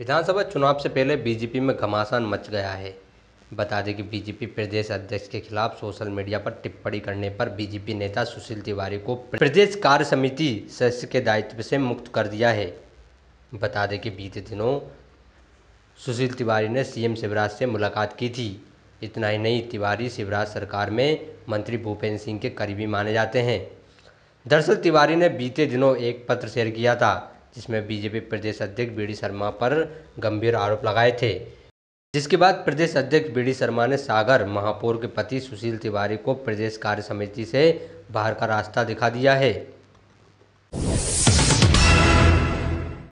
विधानसभा चुनाव से पहले बीजेपी में घमासान मच गया है बता दें कि बीजेपी प्रदेश अध्यक्ष के खिलाफ सोशल मीडिया पर टिप्पणी करने पर बीजेपी नेता सुशील तिवारी को प्रदेश कार्य समिति सदस्य के दायित्व से मुक्त कर दिया है बता दें कि बीते दिनों सुशील तिवारी ने सीएम शिवराज से मुलाकात की थी इतना ही नहीं तिवारी शिवराज सरकार में मंत्री भूपेंद्र सिंह के करीबी माने जाते हैं दरअसल तिवारी ने बीते दिनों एक पत्र शेयर किया था जिसमें बीजेपी प्रदेश अध्यक्ष बी डी शर्मा पर गंभीर आरोप लगाए थे जिसके बाद प्रदेश अध्यक्ष बी डी शर्मा ने सागर महापौर के पति सुशील तिवारी को प्रदेश कार्य समिति से बाहर का रास्ता दिखा दिया है